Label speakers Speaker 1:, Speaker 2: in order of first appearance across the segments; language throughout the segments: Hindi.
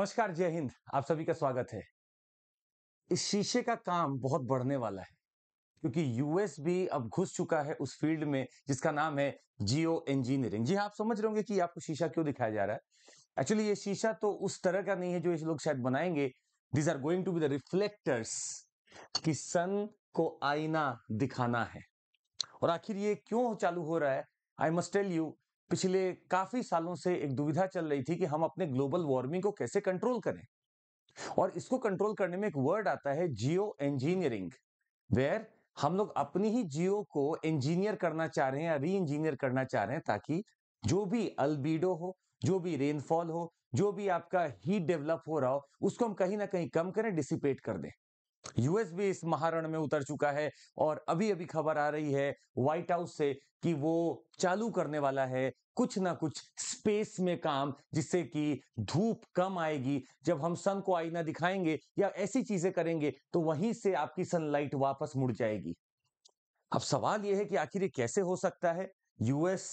Speaker 1: नमस्कार जय हिंद आप सभी का स्वागत है इस शीशे का काम बहुत बढ़ने वाला है क्योंकि यूएस भी अब घुस चुका है उस फील्ड में जिसका नाम है जियो इंजीनियरिंग जी हाँ आप समझ रहे होंगे कि आपको शीशा क्यों दिखाया जा रहा है एक्चुअली ये शीशा तो उस तरह का नहीं है जो ये लोग शायद बनाएंगे these are going to be the reflectors कि सन को आईना दिखाना है और आखिर ये क्यों चालू हो रहा है आई मस्ट टेल यू पिछले काफी सालों से एक दुविधा चल रही थी कि हम अपने ग्लोबल वार्मिंग को कैसे कंट्रोल करें और इसको कंट्रोल करने में एक वर्ड आता है जियो इंजीनियरिंग वेयर हम लोग अपनी ही जियो को इंजीनियर करना चाह रहे हैं या री इंजीनियर करना चाह रहे हैं ताकि जो भी अल्बीडो हो जो भी रेनफॉल हो जो भी आपका हीट डेवलप हो रहा हो उसको हम कहीं ना कहीं कम करें डिसिपेट कर दें यूएस भी इस महारण में उतर चुका है और अभी अभी खबर आ रही है व्हाइट हाउस से कि वो चालू करने वाला है कुछ ना कुछ स्पेस में काम जिससे कि धूप कम आएगी जब हम सन को आईना दिखाएंगे या ऐसी चीजें करेंगे तो वहीं से आपकी सनलाइट वापस मुड़ जाएगी अब सवाल यह है कि आखिर ये कैसे हो सकता है यूएस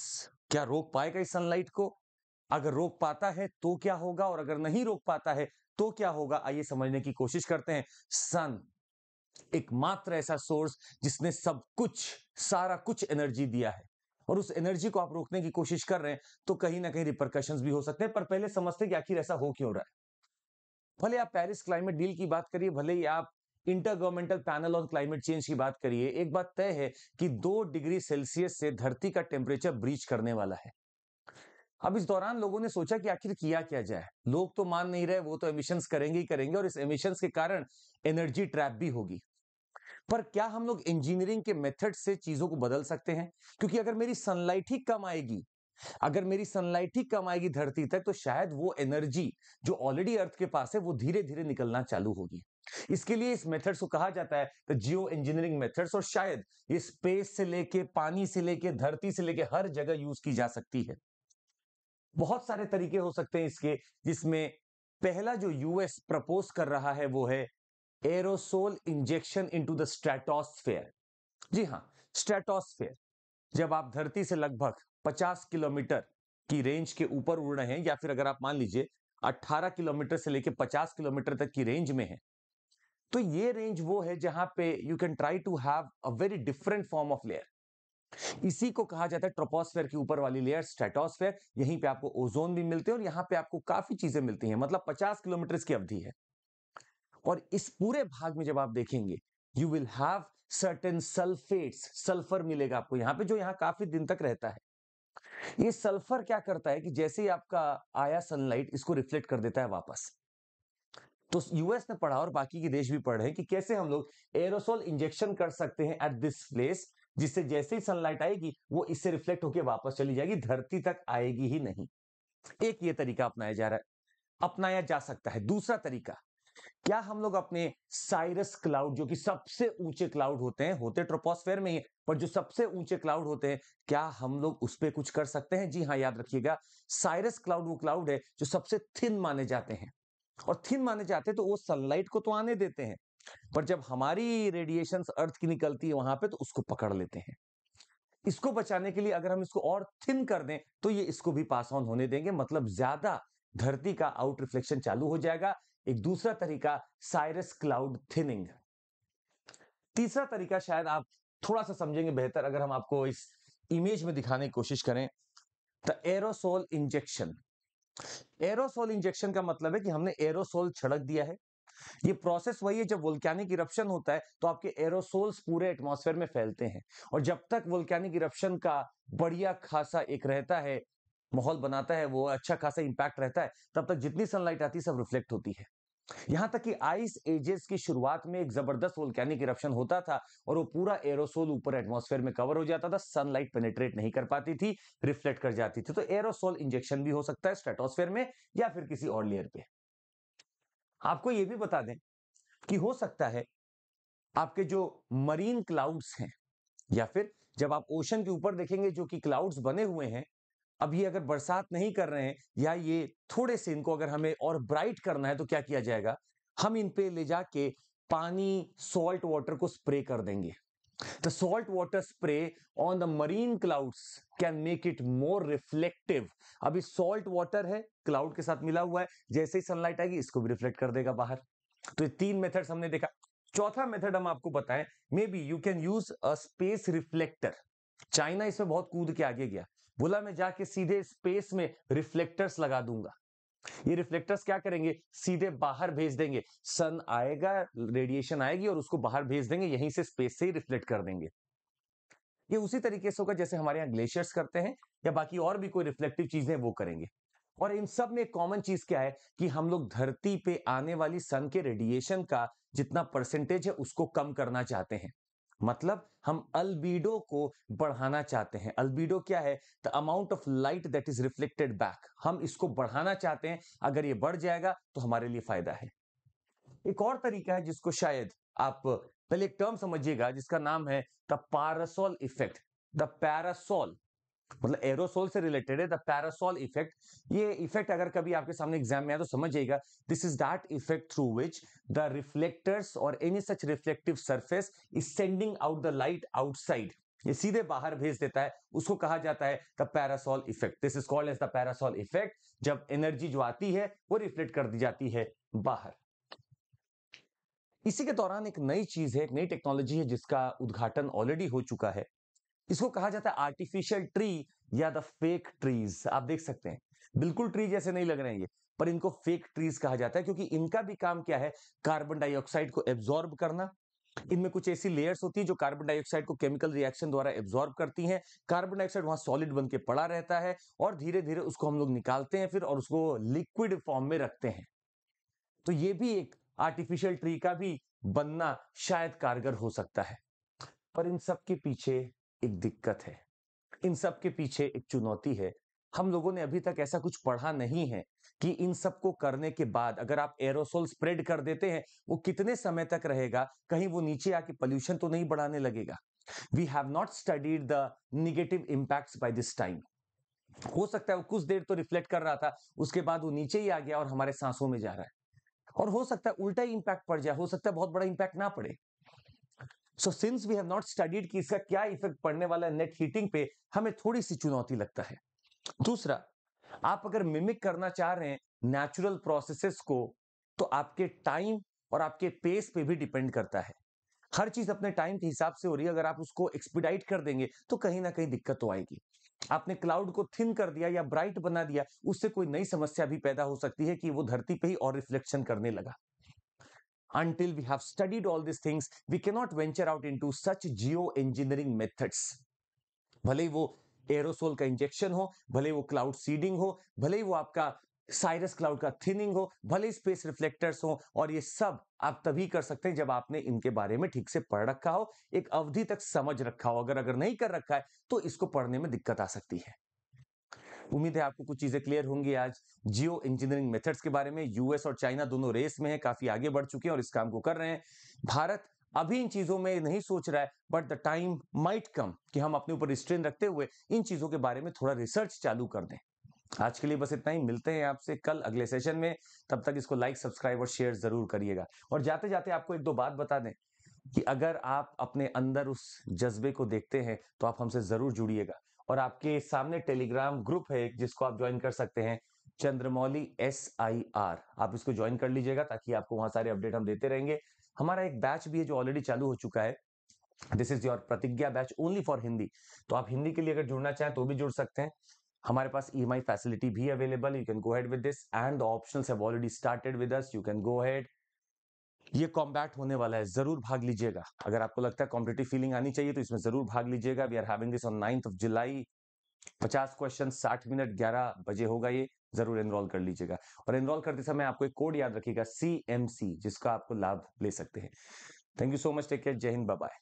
Speaker 1: क्या रोक पाएगा इस सनलाइट को अगर रोक पाता है तो क्या होगा और अगर नहीं रोक पाता है तो क्या होगा आइए समझने की कोशिश करते हैं सन एकमात्र ऐसा सोर्स जिसने सब कुछ सारा कुछ एनर्जी दिया है और उस एनर्जी को आप रोकने की कोशिश कर रहे हैं तो कहीं ना कहीं रिपरकशन भी हो सकते हैं पर पहले समझते हैं कि आखिर ऐसा हो क्यों रहा है भले आप पेरिस क्लाइमेट डील की बात करिए भले ही आप inter governmental panel on climate change की बात करिए एक बात तय है कि दो डिग्री सेल्सियस से धरती का टेम्परेचर ब्रीच करने वाला है अब इस दौरान लोगों ने सोचा कि आखिर किया क्या जाए लोग तो मान नहीं रहे वो तो एमिशन करेंगे ही करेंगे और इस एमिशन के कारण एनर्जी ट्रैप भी होगी पर क्या हम लोग इंजीनियरिंग के मेथड से चीजों को बदल सकते हैं क्योंकि अगर मेरी सनलाइट ही कम आएगी अगर मेरी सनलाइट ही कम आएगी धरती तक तो शायद वो एनर्जी जो ऑलरेडी अर्थ के पास है वो धीरे धीरे निकलना चालू होगी इसके लिए इस मेथड्स को कहा जाता है तो जियो इंजीनियरिंग मेथड्स और शायद ये स्पेस से लेके पानी से लेके धरती से लेके हर जगह यूज की जा सकती है बहुत सारे तरीके हो सकते हैं इसके जिसमें पहला जो यूएस प्रपोज कर रहा है वो है aerosol injection into the stratosphere जी हाँ स्ट्रेटोस्फेयर जब आप धरती से लगभग 50 किलोमीटर की रेंज के ऊपर उड़ रहे हैं या फिर अगर आप मान लीजिए 18 किलोमीटर से लेकर 50 किलोमीटर तक की रेंज में है तो ये रेंज वो है जहां पे you can try to have a very different form of layer इसी को कहा जाता है ट्रोपोस्फेयर की ऊपर वाली लेयर स्ट्रेटोस्फेयर यहीं पे आपको ओजोन भी मिलते हैं और यहां पे आपको काफी चीजें मिलती हैं मतलब 50 किलोमीटर की अवधि है और इस पूरे भाग में जब आप देखेंगे you will have certain sulphates sulphur मिलेगा आपको यहां पे जो यहां काफी दिन तक रहता है ये सल्फर क्या करता है कि जैसे ही आपका आया सनलाइट इसको रिफ्लेक्ट कर देता है वापस तो यूएस ने पढ़ा और बाकी के देश भी पढ़ रहे हैं कि कैसे हम लोग एरोसोल इंजेक्शन कर सकते हैं एट दिस प्लेस जिससे जैसे ही सनलाइट आएगी वो इससे रिफ्लेक्ट होकर वापस चली जाएगी धरती तक आएगी ही नहीं एक ये तरीका अपनाया जा रहा है अपनाया जा सकता है दूसरा तरीका क्या हम लोग अपने साइरस क्लाउड जो कि सबसे ऊंचे क्लाउड होते हैं होते ट्रोपोस्फेयर में ही पर जो सबसे ऊंचे क्लाउड होते हैं क्या हम लोग उस पर कुछ कर सकते हैं जी हाँ याद रखिएगा साइरस क्लाउड वो क्लाउड है जो सबसे थिन माने जाते हैं और थिन माने जाते हैं तो वो सनलाइट को तो आने देते हैं पर जब हमारी रेडिएशन अर्थ की निकलती है वहां पे तो उसको पकड़ लेते हैं इसको बचाने के लिए अगर हम इसको और थिन कर दें तो ये इसको भी पास ऑन होने देंगे मतलब ज्यादा धरती का आउट रिफ्लेक्शन चालू हो जाएगा एक दूसरा तरीका साइरस क्लाउड थिनिंग तीसरा तरीका शायद आप थोड़ा सा समझेंगे बेहतर अगर हम आपको इस इमेज में दिखाने की कोशिश करें the aerosol injection aerosol injection का मतलब है कि हमने एरोसोल छड़क दिया है ये प्रोसेस वही है जब वोल्कैनिक इरप्शन होता है तो आपके एरोसोल्स पूरे एटमोसफेयर में फैलते हैं और जब तक वोल्कैनिक इरप्शन का बढ़िया खासा एक रहता है माहौल बनाता है वो अच्छा खासा इंपैक्ट रहता है तब तक जितनी सनलाइट आती है सब रिफ्लेक्ट होती है यहां तक कि आइस एजेस की शुरुआत में एक जबरदस्त वोल्कैनिक इरप्शन होता था और वो पूरा एरोसोल ऊपर एटमॉस्फेयर में कवर हो जाता था सनलाइट पेनेट्रेट नहीं कर पाती थी रिफ्लेक्ट कर जाती थी तो एरोसोल इंजेक्शन भी हो सकता है स्ट्रेटोस्फेयर में या फिर किसी और लेयर पे आपको ये भी बता दें कि हो सकता है आपके जो मरीन क्लाउड्स हैं या फिर जब आप ओशन के ऊपर देखेंगे जो कि क्लाउड्स बने हुए हैं अब ये अगर बरसात नहीं कर रहे हैं या ये थोड़े से इनको अगर हमें और ब्राइट करना है तो क्या किया जाएगा हम इन पे ले जाके पानी सॉल्ट वाटर को स्प्रे कर देंगे The salt water spray on the marine clouds can make it more reflective. अभी salt water है cloud के साथ मिला हुआ है जैसे ही sunlight आएगी इसको भी reflect कर देगा बाहर तो ये तीन methods हमने देखा चौथा मेथड हम आपको बताएं maybe you can use a space reflector चाइना इसमें बहुत कूद के आगे गया बोला मैं जाके सीधे स्पेस में रिफ्लेक्टर्स लगा दूंगा ये रिफ्लेक्टर्स क्या करेंगे सीधे बाहर भेज देंगे सन आएगा रेडिएशन आएगी और उसको बाहर भेज देंगे यहीं से स्पेस से ही रिफ्लेक्ट कर देंगे ये उसी तरीके से होगा जैसे हमारे यहाँ ग्लेशियर्स करते हैं या बाकी और भी कोई रिफ्लेक्टिव चीजें वो करेंगे और इन सब में कॉमन चीज क्या है कि हम लोग धरती पे आने वाली सन के रेडिएशन का जितना परसेंटेज है उसको कम करना चाहते हैं मतलब हम अल्बीडो को बढ़ाना चाहते हैं अल्बीडो क्या है the amount of light that is reflected back हम इसको बढ़ाना चाहते हैं अगर ये बढ़ जाएगा तो हमारे लिए फायदा है एक और तरीका है जिसको शायद आप पहले एक टर्म समझिएगा जिसका नाम है the parasol effect the parasol मतलब एरोसोल से रिलेटेड है द पैरासोल इफेक्ट ये इफेक्ट अगर कभी आपके सामने एग्जाम में आए तो समझ जाएगा this is that effect through which the reflectors और any such reflective surface is sending out the light outside ये सीधे बाहर भेज देता है उसको कहा जाता है the parasol effect this is called as the parasol effect जब एनर्जी जो आती है वो रिफ्लेक्ट कर दी जाती है बाहर इसी के दौरान एक नई चीज है एक नई टेक्नोलॉजी है जिसका उद्घाटन ऑलरेडी हो चुका है इसको कहा जाता है आर्टिफिशियल ट्री या द फेक ट्रीज आप देख सकते हैं बिल्कुल ट्री जैसे नहीं लग रहे हैं ये पर इनको फेक ट्रीज कहा जाता है क्योंकि इनका भी काम क्या है कार्बन डाइऑक्साइड को एब्जॉर्ब करना इनमें कुछ ऐसी लेयर्स होती है जो कार्बन डाइऑक्साइड को केमिकल रिएक्शन द्वारा एब्जॉर्ब करती हैं कार्बन डाइऑक्साइड वहां सॉलिड बन के पड़ा रहता है और धीरे धीरे उसको हम लोग निकालते हैं फिर और उसको लिक्विड फॉर्म में रखते हैं तो ये भी एक आर्टिफिशियल ट्री का भी बनना शायद कारगर हो सकता है पर इन सब के पीछे एक दिक्कत है इन सब के पीछे एक चुनौती है हम लोगों ने अभी तक ऐसा कुछ पढ़ा नहीं है कि इन को करने के बाद अगर आप एरोसोल स्प्रेड कर देते हैं वो कितने समय तक रहेगा कहीं वो नीचे आके पोल्यूशन तो नहीं बढ़ाने लगेगा we have not studied the negative impact by this time हो सकता है वो कुछ देर तो रिफ्लेक्ट कर रहा था उसके बाद वो नीचे ही आ गया और हमारे सांसों में जा रहा है और हो सकता है उल्टा ही इंपैक्ट पड़ जाए हो सकता है बहुत बड़ा इंपैक्ट ना पड़े so since we have not studied कि इसका क्या इफेक्ट पड़ने वाला है नेट हीटिंग पे हमें थोड़ी सी चुनौती लगता है दूसरा आप अगर मिमिक करना चाह रहे हैं नेचुरल प्रोसेसेस को तो आपके टाइम और आपके पेस पे भी डिपेंड करता है हर चीज अपने टाइम के हिसाब से हो रही है अगर आप उसको एक्सपीडाइट कर देंगे तो कहीं ना कहीं दिक्कत तो आएगी आपने क्लाउड को थिन कर दिया या ब्राइट बना दिया उससे कोई नई समस्या भी पैदा हो सकती है कि वो धरती पे ही और रिफ्लेक्शन करने लगा until we have studied all these things we cannot venture out into such geo engineering methods bhale wo aerosol ka injection ho bhale wo cloud seeding ho bhale wo aapka cirrus cloud का थिनिंग हो भले स्पेस रिफ्लेक्टर्स हो और ये सब आप तभी कर सकते हैं जब आपने इनके बारे में ठीक से पढ़ रखा हो एक अवधि तक समझ रखा हो अगर अगर नहीं कर रखा है तो इसको पढ़ने में दिक्कत आ सकती है उम्मीद है आपको कुछ चीजें क्लियर होंगी आज जियो इंजीनियरिंग मेथड्स के बारे में यूएस और चाइना दोनों रेस में है काफी आगे बढ़ चुके हैं और इस काम को कर रहे हैं भारत अभी इन चीजों में नहीं सोच रहा है but the time might come कि हम अपने ऊपर स्ट्रेन रखते हुए इन चीजों के बारे में थोड़ा रिसर्च चालू कर दें आज के लिए बस इतना ही मिलते हैं आपसे कल अगले सेशन में तब तक इसको लाइक सब्सक्राइब और शेयर जरूर करिएगा और जाते जाते आपको एक दो बात बता दें कि अगर आप अपने अंदर उस जज्बे को देखते हैं तो आप हमसे जरूर जुड़िएगा और आपके सामने टेलीग्राम ग्रुप है जिसको आप ज्वाइन कर सकते हैं चंद्रमौली एस आई आर आप इसको ज्वाइन कर लीजिएगा ताकि आपको वहां सारे अपडेट हम देते रहेंगे हमारा एक बैच भी है जो ऑलरेडी चालू हो चुका है this is your Pratigya batch only for Hindi तो आप हिंदी के लिए अगर जुड़ना चाहें तो भी जुड़ सकते हैं हमारे पास ई e फैसिलिटी भी available you can go head with this and option already started with us you can go head ये कॉम्बैट होने वाला है जरूर भाग लीजिएगा अगर आपको लगता है कॉम्पिटेटिव फीलिंग आनी चाहिए तो इसमें जरूर भाग लीजिएगा we are having this on ninth of July पचास क्वेश्चन साठ मिनट ग्यारह बजे होगा ये जरूर एनरोल कर लीजिएगा और एनरोल करते समय आपको एक कोड याद रखिएगा सी जिसका आपको लाभ ले सकते हैं thank you so much take care जय हिंद बाय